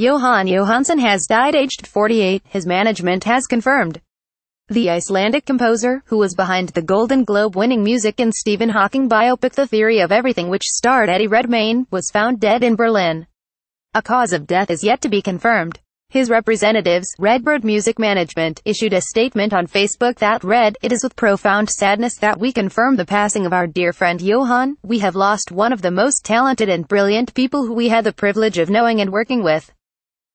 Johan Johansson has died aged 48, his management has confirmed. The Icelandic composer, who was behind the Golden Globe-winning music in Stephen Hawking biopic The Theory of Everything which starred Eddie Redmayne, was found dead in Berlin. A cause of death is yet to be confirmed. His representatives, Redbird Music Management, issued a statement on Facebook that read, It is with profound sadness that we confirm the passing of our dear friend Johan. We have lost one of the most talented and brilliant people who we had the privilege of knowing and working with.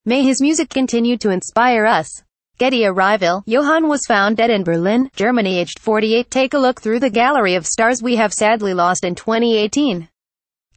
May his music continue to inspire us. Getty Arrival, Johann was found dead in Berlin, Germany aged 48 Take a look through the gallery of stars we have sadly lost in 2018.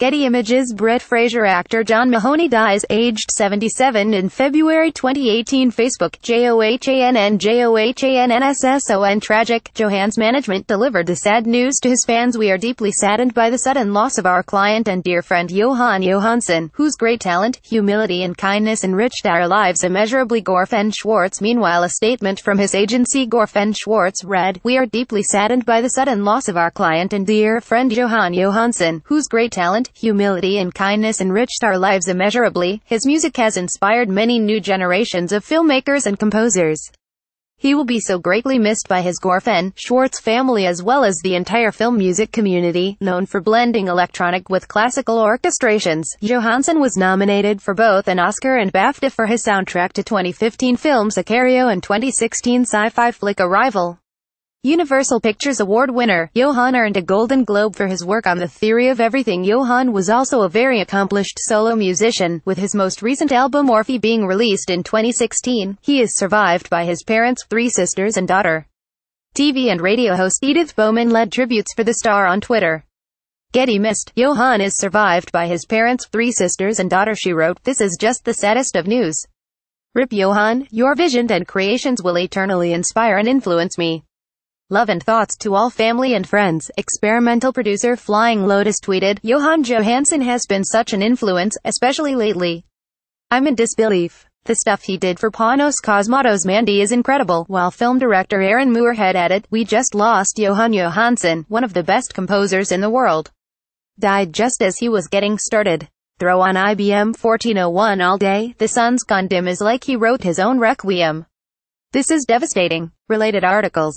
Getty Images Brett Fraser actor John Mahoney dies, aged 77 in February 2018 Facebook, J-O-H-A-N-N J-O-H-A-N-N-S-S-O-N Tragic, Johans Management delivered the sad news to his fans We are deeply saddened by the sudden loss of our client and dear friend Johan Johansson, whose great talent, humility and kindness enriched our lives immeasurably Gorfen Schwartz Meanwhile a statement from his agency Gorfen Schwartz read, We are deeply saddened by the sudden loss of our client and dear friend Johan Johansson, whose great talent, humility and kindness enriched our lives immeasurably. His music has inspired many new generations of filmmakers and composers. He will be so greatly missed by his Gorfen, Schwartz family as well as the entire film music community, known for blending electronic with classical orchestrations. Johansson was nominated for both an Oscar and BAFTA for his soundtrack to 2015 film Sicario and 2016 sci-fi flick Arrival. Universal Pictures Award winner, Johan earned a Golden Globe for his work on The Theory of Everything. Johan was also a very accomplished solo musician, with his most recent album Orphe being released in 2016. He is survived by his parents, three sisters and daughter. TV and radio host Edith Bowman led tributes for the star on Twitter. Getty missed. Johan is survived by his parents, three sisters and daughter she wrote, this is just the saddest of news. Rip Johan, your vision and creations will eternally inspire and influence me. Love and thoughts to all family and friends. Experimental producer Flying Lotus tweeted, Johan Johansson has been such an influence, especially lately. I'm in disbelief. The stuff he did for Panos Cosmatos Mandy is incredible, while film director Aaron Moorhead added, We just lost Johan Johansson, one of the best composers in the world. Died just as he was getting started. Throw on IBM 1401 all day, the sun's gone dim is like he wrote his own requiem. This is devastating. Related articles.